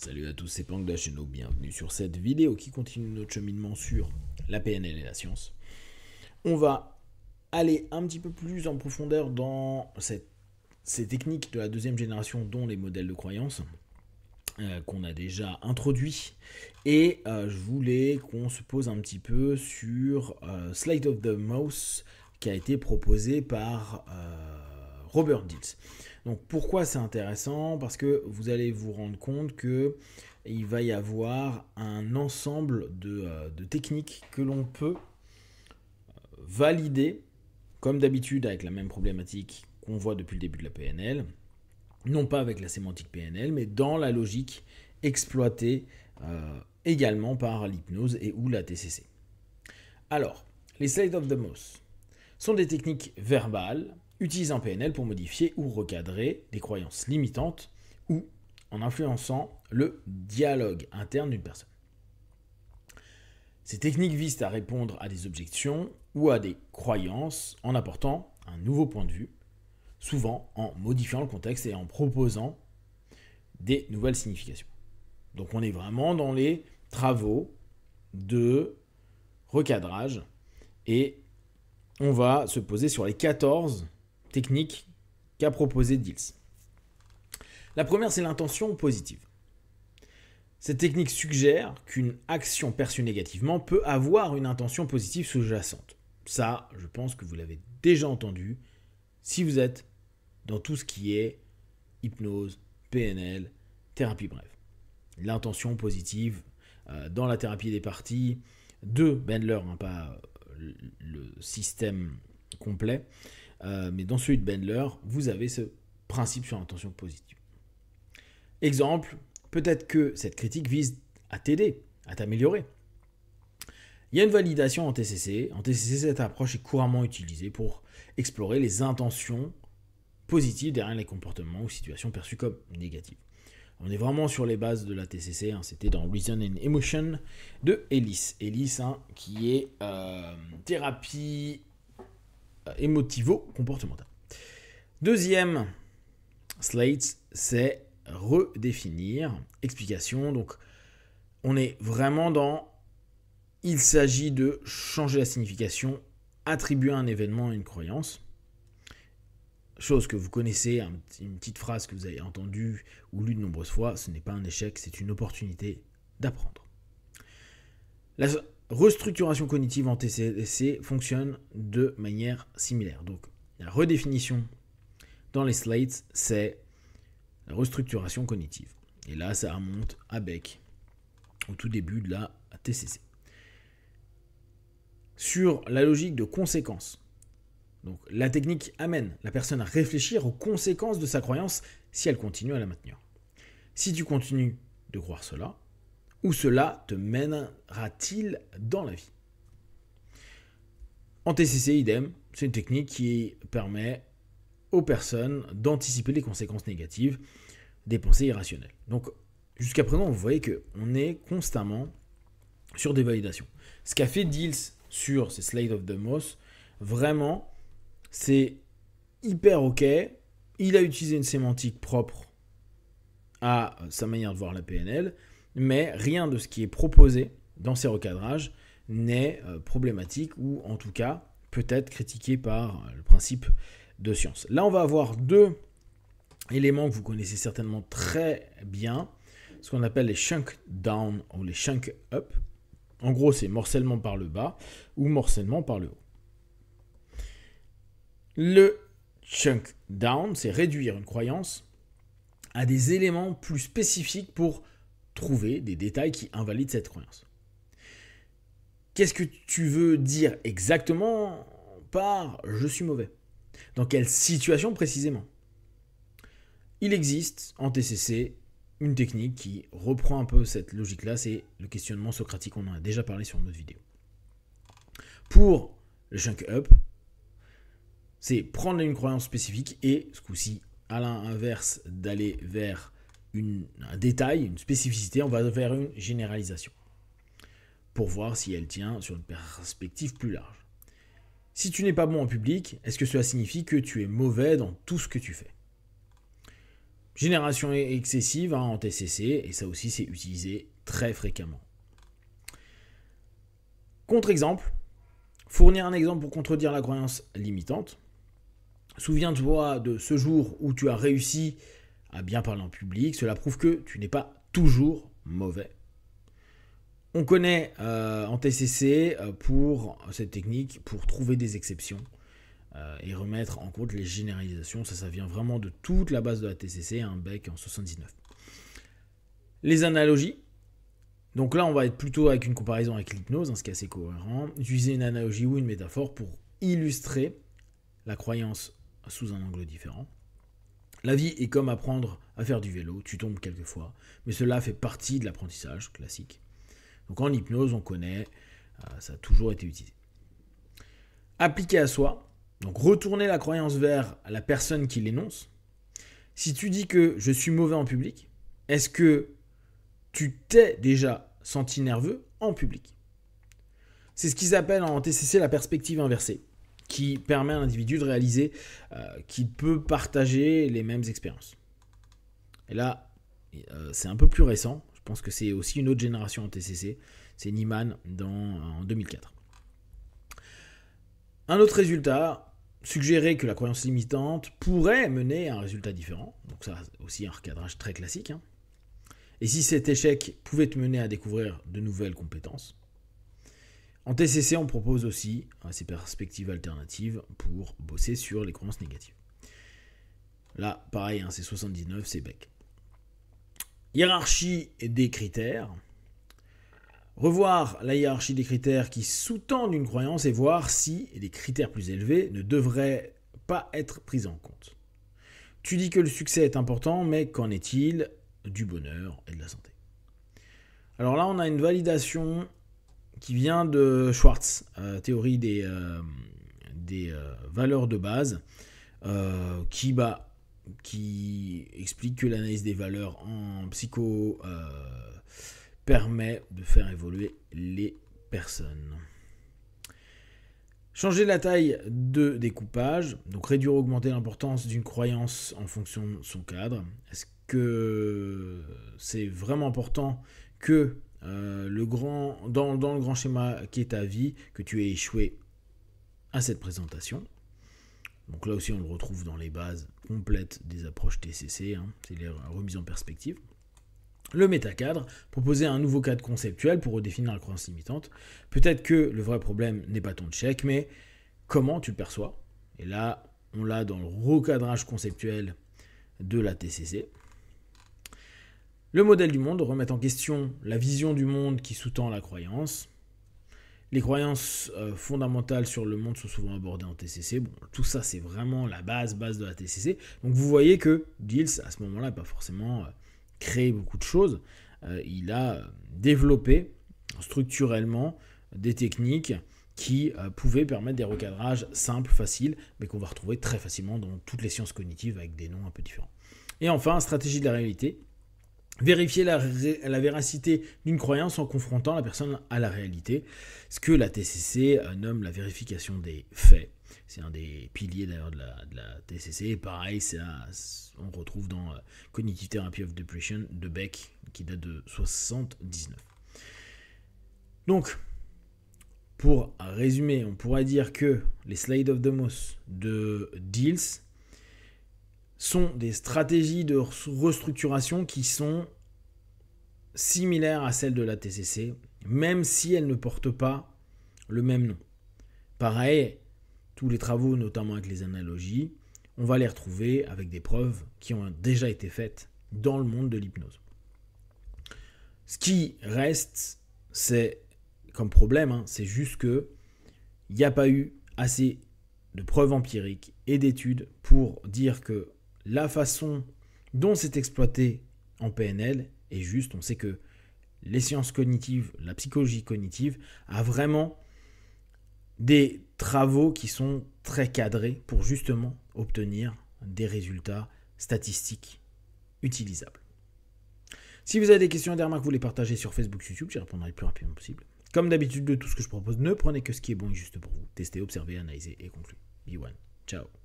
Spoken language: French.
Salut à tous, c'est Pang et bienvenue sur cette vidéo qui continue notre cheminement sur la PNL et la science. On va aller un petit peu plus en profondeur dans ces techniques de la deuxième génération dont les modèles de croyance euh, qu'on a déjà introduits. Et euh, je voulais qu'on se pose un petit peu sur euh, Slide of the Mouse qui a été proposé par Robert Dills. Donc pourquoi c'est intéressant Parce que vous allez vous rendre compte que il va y avoir un ensemble de, euh, techniques que l'on peut euh, valider, comme d'habitude avec la même problématique qu'on voit depuis le début de la PNL, non pas avec la sémantique PNL, mais dans la logique exploitée euh, également par l'hypnose et ou la TCC. Alors, les slides of the moss sont des techniques verbales utilise un PNL pour modifier ou recadrer des croyances limitantes ou en influençant le dialogue interne d'une personne. Ces techniques visent à répondre à des objections ou à des croyances en apportant un nouveau point de vue, souvent en modifiant le contexte et en proposant des nouvelles significations. Donc on est vraiment dans les travaux de recadrage et on va se poser sur les 14 techniques qu'a proposé Dils. La première, c'est l'intention positive. Cette technique suggère qu'une action perçue négativement peut avoir une intention positive sous-jacente. Ça, je pense que vous l'avez déjà entendu si vous êtes dans tout ce qui est hypnose, PNL, thérapie brève. L'intention positive euh, dans la thérapie des parties de Bendler, hein, pas euh, le système complet, euh, mais dans celui de Bendler, vous avez ce principe sur l'intention positive. Exemple, peut-être que cette critique vise à t'aider, à t'améliorer. Il y a une validation en TCC. En TCC, cette approche est couramment utilisée pour explorer les intentions positives derrière les comportements ou situations perçues comme négatives. On est vraiment sur les bases de la TCC. Hein. C'était dans Reason and Emotion de Ellis. Ellis, hein, qui est euh, thérapie euh, émotivo-comportemental. Deuxième slate, c'est redéfinir, explication. Donc, on est vraiment dans il s'agit de changer la signification, attribuer un événement à une croyance. Chose que vous connaissez, une petite phrase que vous avez entendue ou lue de nombreuses fois, ce n'est pas un échec, c'est une opportunité d'apprendre. La restructuration cognitive en TCC fonctionne de manière similaire. Donc, la redéfinition dans les slates, c'est la restructuration cognitive. Et là, ça remonte à Beck, au tout début de la TCC. Sur la logique de conséquence. Donc, la technique amène la personne à réfléchir aux conséquences de sa croyance si elle continue à la maintenir. Si tu continues de croire cela, où cela te mènera-t-il dans la vie En TCC, idem, c'est une technique qui permet aux personnes d'anticiper les conséquences négatives des pensées irrationnelles. Donc, jusqu'à présent, vous voyez qu'on est constamment sur des validations. Ce qu'a fait Dills sur ces Slides of the Moss, vraiment, c'est hyper OK. Il a utilisé une sémantique propre à sa manière de voir la PNL mais rien de ce qui est proposé dans ces recadrages n'est euh, problématique ou en tout cas peut être critiqué par euh, le principe de science. Là, on va avoir deux éléments que vous connaissez certainement très bien, ce qu'on appelle les chunk down ou les chunk up. En gros, c'est morcellement par le bas ou morcellement par le haut. Le chunk down, c'est réduire une croyance à des éléments plus spécifiques pour trouver des détails qui invalident cette croyance. Qu'est-ce que tu veux dire exactement par je suis mauvais Dans quelle situation précisément Il existe en TCC une technique qui reprend un peu cette logique-là, c'est le questionnement socratique, on en a déjà parlé sur une autre vidéo. Pour le "chunk up, c'est prendre une croyance spécifique et, ce coup-ci, à l'inverse d'aller vers un détail, une spécificité, on va vers une généralisation, pour voir si elle tient sur une perspective plus large. Si tu n'es pas bon en public, est-ce que cela signifie que tu es mauvais dans tout ce que tu fais Génération excessive hein, en TCC, et ça aussi c'est utilisé très fréquemment. Contre-exemple, fournir un exemple pour contredire la croyance limitante. Souviens-toi de ce jour où tu as réussi à bien parler en public. Cela prouve que tu n'es pas toujours mauvais. On connaît euh, en TCC euh, pour cette technique pour trouver des exceptions euh, et remettre en compte les généralisations. Ça, ça vient vraiment de toute la base de la TCC, hein, un bec en 79. Les analogies. Donc là, on va être plutôt avec une comparaison avec l'hypnose, hein, ce qui est assez cohérent. Utiliser une analogie ou une métaphore pour illustrer la croyance sous un angle différent. La vie est comme apprendre à faire du vélo, tu tombes quelquefois, mais cela fait partie de l'apprentissage classique. Donc en hypnose, on connaît, euh, ça a toujours été utilisé. Appliquer à soi, donc retourner la croyance vers la personne qui l'énonce. Si tu dis que je suis mauvais en public, est-ce que tu t'es déjà senti nerveux en public C'est ce qu'ils appellent en TCC la perspective inversée qui permet à l'individu de réaliser qui euh, qu'il peut partager les mêmes expériences. Et là, euh, c'est un peu plus récent. Je pense que c'est aussi une autre génération en TCC. C'est Niemann dans, en 2004. Un autre résultat suggérait que la croyance limitante pourrait mener à un résultat différent. Donc ça, aussi un recadrage très classique. Hein. Et si cet échec pouvait te mener à découvrir de nouvelles compétences, en TCC, on propose aussi hein, ces perspectives alternatives pour bosser sur les croyances négatives. Là, pareil, hein, c'est 79, c'est bec. Hiérarchie des critères. Revoir la hiérarchie des critères qui sous-tendent une croyance et voir si les critères plus élevés ne devraient pas être pris en compte. Tu dis que le succès est important, mais qu'en est-il du bonheur et de la santé Alors là, on a une validation qui vient de Schwartz, euh, théorie des, euh, des euh, valeurs de base, qui, bah, qui explique que l'analyse des valeurs en psycho permet de faire évoluer les personnes. Changer la taille de découpage, donc réduire ou augmenter l'importance d'une croyance en fonction de son cadre. Est-ce que c'est vraiment important que euh, le grand, dans, le grand schéma qui est ta vie, que tu aies échoué à cette présentation. Donc là aussi, on le retrouve dans les bases complètes des approches TCC, hein. c'est la remise en perspective. Le métacadre, proposer un nouveau cadre conceptuel pour redéfinir la croissance limitante. Peut-être que le vrai problème n'est pas ton chèque, mais comment tu le perçois. Et là, on l'a dans le recadrage conceptuel de la TCC. Le modèle du monde remet en question la vision du monde qui sous-tend la croyance. Les croyances euh, fondamentales sur le monde sont souvent abordées en TCC. Bon, tout ça, c'est vraiment la base, base de la TCC. Donc vous voyez que Gilles, à ce moment-là, pas forcément euh, créé beaucoup de choses. Euh, il a développé structurellement des techniques qui pouvaient permettre des recadrages simples, faciles, mais qu'on va retrouver très facilement dans toutes les sciences cognitives avec des noms un peu différents. Et enfin, stratégie de la réalité, Vérifier la, véracité d'une croyance en confrontant la personne à la réalité, ce que la TCC euh, nomme la vérification des faits. C'est un des piliers d'ailleurs de, la, TCC. pareil, ça, on retrouve dans euh, Cognitive Therapy of Depression de Beck, qui date de 79. Donc, pour résumer, on pourrait dire que les Slides of the Moss de Deals sont des stratégies de restructuration qui sont similaires à celles de la TCC, même si elles ne portent pas le même nom. Pareil, tous les travaux, notamment avec les analogies, on va les retrouver avec des preuves qui ont déjà été faites dans le monde de l'hypnose. Ce qui reste, c'est comme problème, hein, c'est juste que il n'y a pas eu assez de preuves empiriques et d'études pour dire que la façon dont c'est exploité en PNL est juste. On sait que les sciences cognitives, la psychologie cognitive, a vraiment des travaux qui sont très cadrés pour justement obtenir des résultats statistiques utilisables. Si vous avez des questions et des remarques, vous les partagez sur Facebook, YouTube, j'y répondrai le plus rapidement possible. Comme d'habitude de tout ce que je propose, ne prenez que ce qui est bon et juste pour vous. Testez, observez, analysez et concluez. Be one. Ciao.